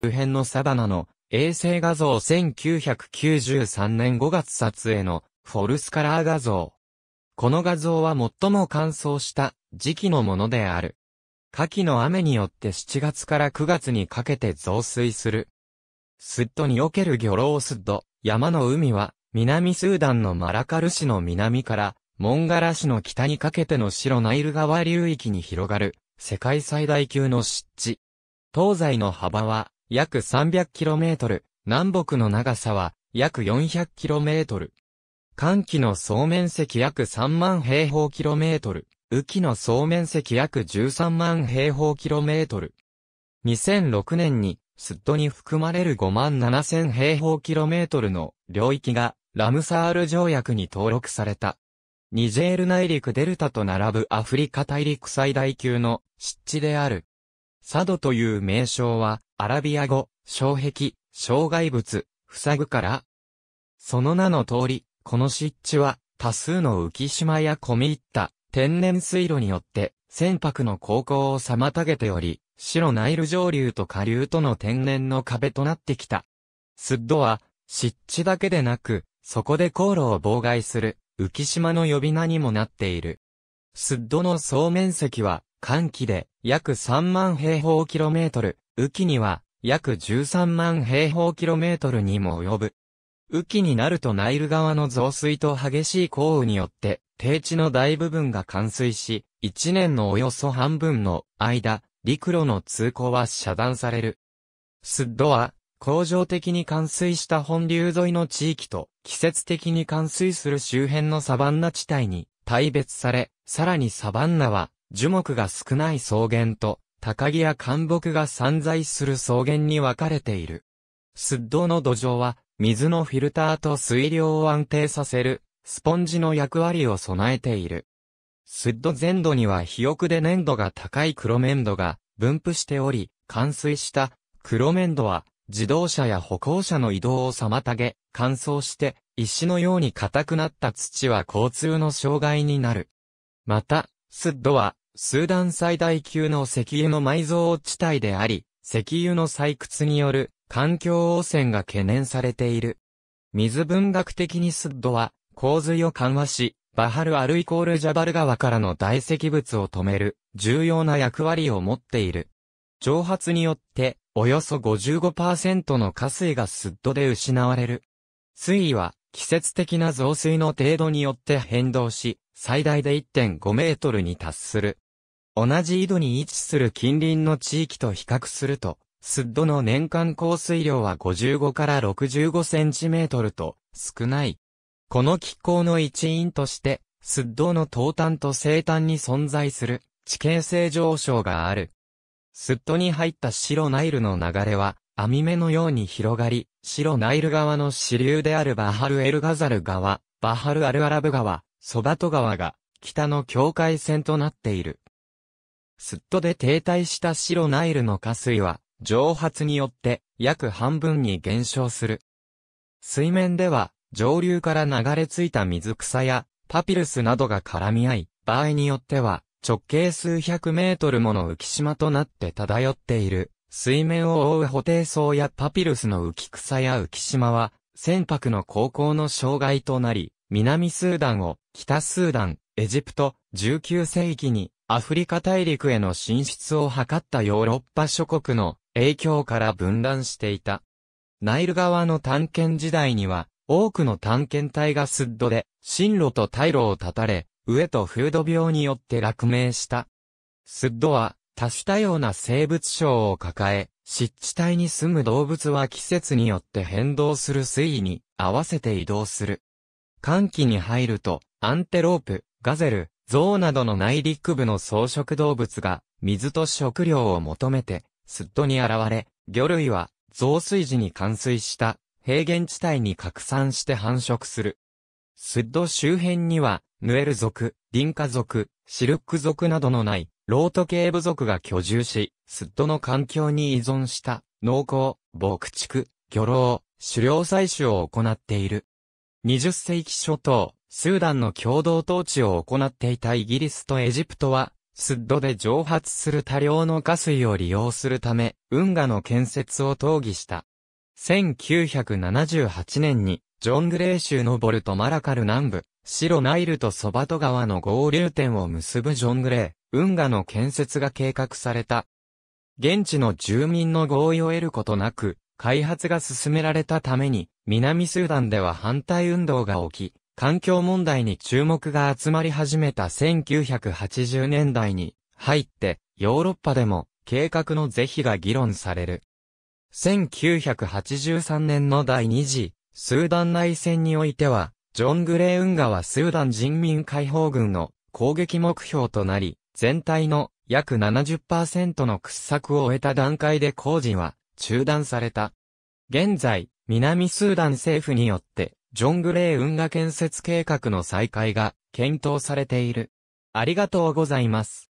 周辺のサバナの衛星画像1993年5月撮影のフォルスカラー画像。この画像は最も乾燥した時期のものである。夏季の雨によって7月から9月にかけて増水する。スッドにおける魚老スッド、山の海は、南スーダンのマラカル市の南から、モンガラ市の北にかけての白ナイル川流域に広がる、世界最大級の湿地。東西の幅は、約 300km、南北の長さは約 400km。寒気の総面積約3万平方キロメートル。雨季の総面積約13万平方キロメートル。2006年に、スッドに含まれる5万7000平方キロメートルの領域が、ラムサール条約に登録された。ニジェール内陸デルタと並ぶアフリカ大陸最大級の湿地である。サドという名称は、アラビア語、障壁、障害物、塞ぐから、その名の通り、この湿地は、多数の浮島や込み入った天然水路によって、船舶の航行を妨げており、白ナイル上流と下流との天然の壁となってきた。スッドは、湿地だけでなく、そこで航路を妨害する、浮島の呼び名にもなっている。スッドの総面積は、寒気で、約3万平方キロメートル、雨季には約13万平方キロメートルにも及ぶ。雨季になるとナイル川の増水と激しい降雨によって、低地の大部分が冠水し、一年のおよそ半分の間、陸路の通行は遮断される。スッドは、工場的に冠水した本流沿いの地域と、季節的に冠水する周辺のサバンナ地帯に、大別され、さらにサバンナは、樹木が少ない草原と、高木や寒木が散在する草原に分かれている。スッドの土壌は、水のフィルターと水量を安定させる、スポンジの役割を備えている。スッド全土には肥沃で粘度が高い黒粘土が分布しており、冠水した黒粘土は自動車や歩行者の移動を妨げ、乾燥して石のように硬くなった土は交通の障害になる。また、スッドはスーダン最大級の石油の埋蔵地帯であり、石油の採掘による環境汚染が懸念されている。水文学的にスッドは洪水を緩和し、バハルアルイコールジャバル川からの大石物を止める重要な役割を持っている。蒸発によっておよそ55%の河水がスッドで失われる。水位は季節的な増水の程度によって変動し、最大で1.5メートルに達する。同じ井戸に位置する近隣の地域と比較すると、スッドの年間降水量は55から65センチメートルと少ない。この気候の一因として、スッドの東端と西端に存在する地形性上昇がある。スッドに入った白ナイルの流れは、網目のように広がり、白ナイル川の支流であるバハルエルガザル川、バハルアルアラブ川、ソバト川が、北の境界線となっている。すっとで停滞した白ナイルの下水は、蒸発によって約半分に減少する。水面では、上流から流れ着いた水草やパピルスなどが絡み合い、場合によっては直径数百メートルもの浮島となって漂っている。水面を覆う補定層やパピルスの浮草や浮島は、船舶の航行の障害となり、南スーダンを北スーダン、エジプト、19世紀にアフリカ大陸への進出を図ったヨーロッパ諸国の影響から分断していた。ナイル川の探検時代には、多くの探検隊がスッドで、進路と退路を断たれ、飢えと風土病によって落命した。スッドは、多種多様な生物症を抱え、湿地帯に住む動物は季節によって変動する水位に合わせて移動する。寒気に入ると、アンテロープ、ガゼル、象などの内陸部の草食動物が水と食料を求めてスッドに現れ、魚類は増水時に冠水した平原地帯に拡散して繁殖する。スッド周辺には、ヌエル族、リンカ族、シルク族などのない、ロート系部族が居住し、スッドの環境に依存した、農耕、牧畜、漁労、狩猟採取を行っている。20世紀初頭、スーダンの共同統治を行っていたイギリスとエジプトは、スッドで蒸発する多量の火水を利用するため、運河の建設を討議した。1978年に、ジョングレー州のボルトマラカル南部、白ナイルとソバト川の合流点を結ぶジョングレー、運河の建設が計画された。現地の住民の合意を得ることなく、開発が進められたために、南スーダンでは反対運動が起き、環境問題に注目が集まり始めた1980年代に入ってヨーロッパでも計画の是非が議論される。1983年の第二次スーダン内戦においてはジョン・グレー運河はスーダン人民解放軍の攻撃目標となり全体の約70%の掘削を終えた段階で工事は中断された。現在、南スーダン政府によってジョングレイ運河建設計画の再開が検討されている。ありがとうございます。